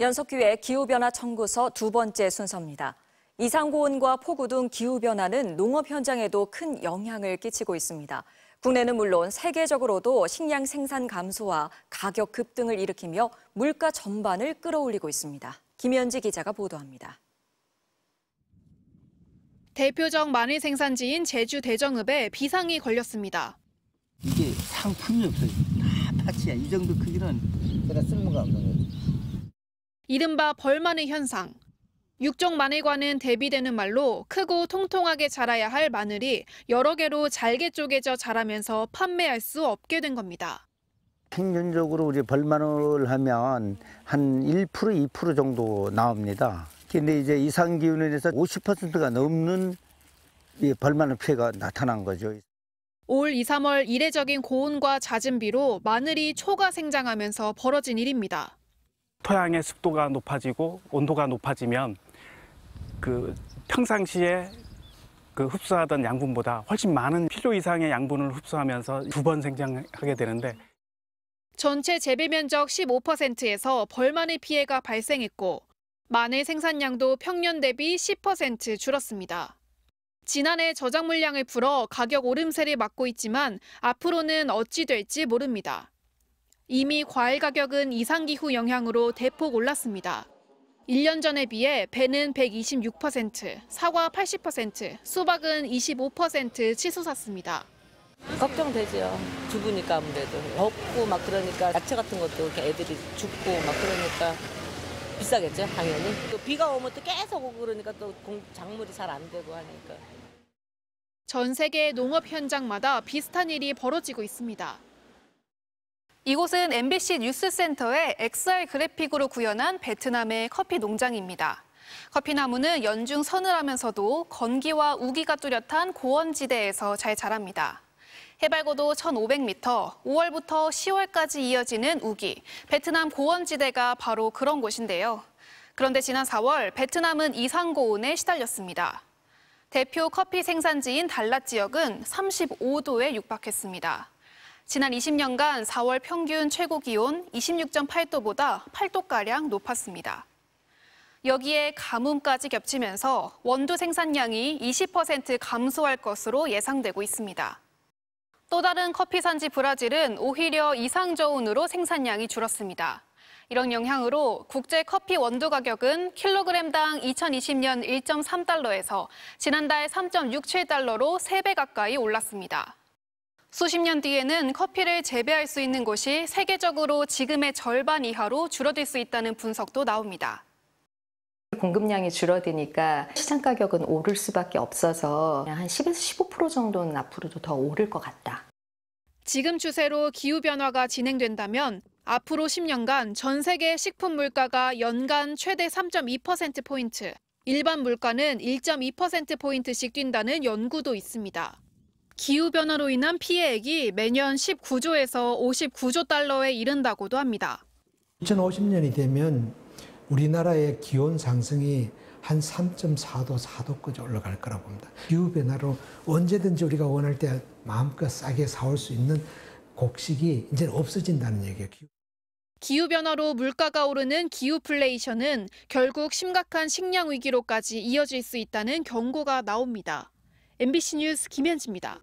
연속기후의 기후변화 청구서 두 번째 순서입니다. 이상고온과 폭우 등 기후변화는 농업 현장에도 큰 영향을 끼치고 있습니다. 국내는 물론 세계적으로도 식량 생산 감소와 가격 급등을 일으키며 물가 전반을 끌어올리고 있습니다. 김현지 기자가 보도합니다. 대표적 마늘 생산지인 제주 대정읍에 비상이 걸렸습니다. 이게 상품이 없어요. 다 파츠야. 이 정도 크기는 제가 쓸모가 없는 거예 이른바 벌만의 현상. 육종 마늘과는 대비되는 말로 크고 통통하게 자라야 할 마늘이 여러 개로 잘게 쪼개져 자라면서 판매할 수 없게 된 겁니다. 평균적으로 우리 벌마늘 하면 한1% 2% 정도 나옵니다. 근데 이제 이상 기온에서 50%가 넘는 벌마늘 피해가 나타난 거죠. 올 2, 3월 이례적인 고온과 잦은 비로 마늘이 초가 생장하면서 벌어진 일입니다. 토양의 습도가 높아지고 온도가 높아지면 그 평상시에 그 흡수하던 양분보다 훨씬 많은 필요 이상의 양분을 흡수하면서 두 번 생장하게 되는데 전체 재배 면적 15%에서 벌만의 피해가 발생했고 마늘 생산량도 평년 대비 10% 줄었습니다. 지난해 저작 물량을 풀어 가격 오름세를 막고 있지만 앞으로는 어찌 될지 모릅니다. 이미 과일 가격은 이상기후 영향으로 대폭 올랐습니다. 1년 전에 비해 배는 126%, 사과 80%, 수박은 25% 치솟았습니다. 걱정되죠. 주부니까 아무래도 덥고 막 그러니까 야채 같은 것도 이렇게 애들이 죽고 막 그러니까 비싸겠죠 당연히. 또 비가 오면 또 계속 오고 그러니까 또 작물이 잘 안 되고 하니까. 전 세계 농업 현장마다 비슷한 일이 벌어지고 있습니다. 이곳은 MBC 뉴스센터의 XR 그래픽으로 구현한 베트남의 커피 농장입니다. 커피나무는 연중 서늘하면서도 건기와 우기가 뚜렷한 고원지대에서 잘 자랍니다. 해발고도 1,500m, 5월부터 10월까지 이어지는 우기, 베트남 고원지대가 바로 그런 곳인데요. 그런데 지난 4월 베트남은 이상고온에 시달렸습니다. 대표 커피 생산지인 달랏 지역은 35도에 육박했습니다. 지난 20년간 4월 평균 최고 기온 26.8도보다 8도가량 높았습니다. 여기에 가뭄까지 겹치면서 원두 생산량이 20% 감소할 것으로 예상되고 있습니다. 또 다른 커피 산지 브라질은 오히려 이상 저온으로 생산량이 줄었습니다. 이런 영향으로 국제 커피 원두 가격은 킬로그램당 2020년 1.3달러에서 지난달 3.67달러로 3배 가까이 올랐습니다. 수십 년 뒤에는 커피를 재배할 수 있는 곳이 세계적으로 지금의 절반 이하로 줄어들 수 있다는 분석도 나옵니다. 공급량이 줄어드니까 시장 가격은 오를 수밖에 없어서 한 10에서 15% 정도는 앞으로도 더 오를 것 같다. 지금 추세로 기후 변화가 진행된다면 앞으로 10년간 전 세계 식품 물가가 연간 최대 3.2% 포인트, 일반 물가는 1.2% 포인트씩 뛴다는 연구도 있습니다. 기후변화로 인한 피해액이 매년 19조에서 59조 달러에 이른다고도 합니다. 2050년이 되면 우리나라의 기온 상승이 한 3.4도, 4도까지 올라갈 거라고 봅니다. 기후변화로 언제든지 우리가 원할 때 마음껏 싸게 사올 수 있는 곡식이 이제 없어진다는 얘기예요. 기후변화로 물가가 오르는 기후플레이션은 결국 심각한 식량위기로까지 이어질 수 있다는 경고가 나옵니다. MBC 뉴스 김현지입니다.